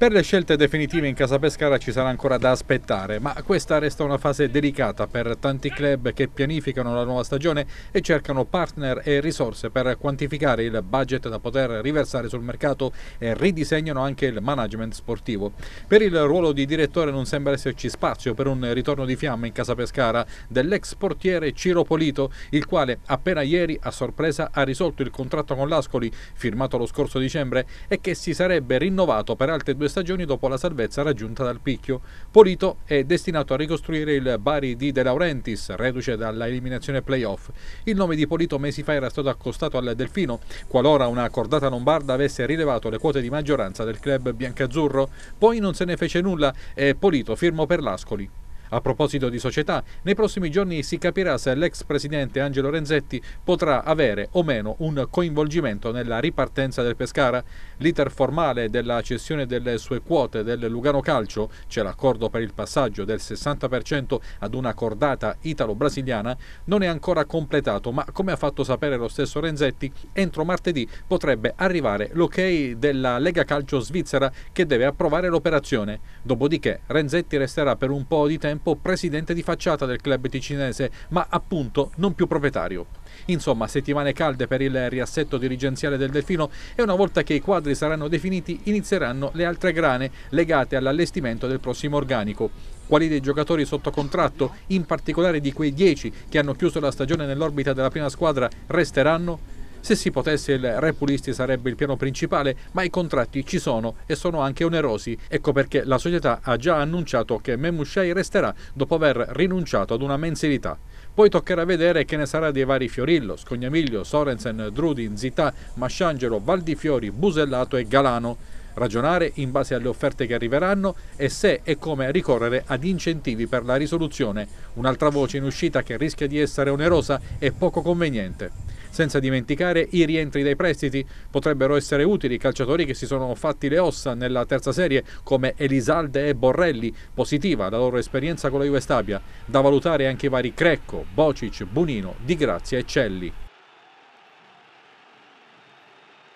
Per le scelte definitive in casa Pescara ci sarà ancora da aspettare, ma questa resta una fase delicata per tanti club che pianificano la nuova stagione e cercano partner e risorse per quantificare il budget da poter riversare sul mercato e ridisegnano anche il management sportivo. Per il ruolo di direttore non sembra esserci spazio per un ritorno di fiamma in casa Pescara dell'ex portiere Ciro Polito, il quale appena ieri a sorpresa ha risolto il contratto con l'Ascoli, firmato lo scorso dicembre, e che si sarebbe rinnovato per altre due stagioni dopo la salvezza raggiunta dal Picchio. Polito è destinato a ricostruire il Bari di De Laurentiis, reduce dalla eliminazione playoff. Il nome di Polito mesi fa era stato accostato al Delfino, qualora una cordata lombarda avesse rilevato le quote di maggioranza del club biancazzurro. Poi non se ne fece nulla e Polito firmò per l'Ascoli. A proposito di società, nei prossimi giorni si capirà se l'ex presidente Angelo Renzetti potrà avere o meno un coinvolgimento nella ripartenza del Pescara. L'iter formale della cessione delle sue quote del Lugano Calcio, c'è cioè l'accordo per il passaggio del 60% ad una cordata italo-brasiliana, non è ancora completato, ma come ha fatto sapere lo stesso Renzetti, entro martedì potrebbe arrivare l'ok della Lega Calcio svizzera che deve approvare l'operazione. Dopodiché Renzetti resterà per un po' di tempo tempo presidente di facciata del club ticinese, ma appunto non più proprietario. Insomma, settimane calde per il riassetto dirigenziale del Delfino e una volta che i quadri saranno definiti inizieranno le altre grane legate all'allestimento del prossimo organico quali dei giocatori sotto contratto, in particolare di quei 10 che hanno chiuso la stagione nell'orbita della prima squadra, resteranno? Se si potesse il Repulisti sarebbe il piano principale, ma i contratti ci sono e sono anche onerosi. Ecco perché la società ha già annunciato che Memushei resterà dopo aver rinunciato ad una mensilità. Poi toccherà vedere che ne sarà dei vari Fiorillo, Scognamiglio, Sorensen, Drudin, Zità, Masciangelo, Valdifiori, Busellato e Galano. Ragionare in base alle offerte che arriveranno e se e come ricorrere ad incentivi per la risoluzione. Un'altra voce in uscita che rischia di essere onerosa e poco conveniente. Senza dimenticare i rientri dai prestiti, potrebbero essere utili calciatori che si sono fatti le ossa nella terza serie come Elisalde e Borrelli, positiva la loro esperienza con la Juve Stabia, da valutare anche i vari Crecco, Bocic, Bunino, Di Grazia e Celli.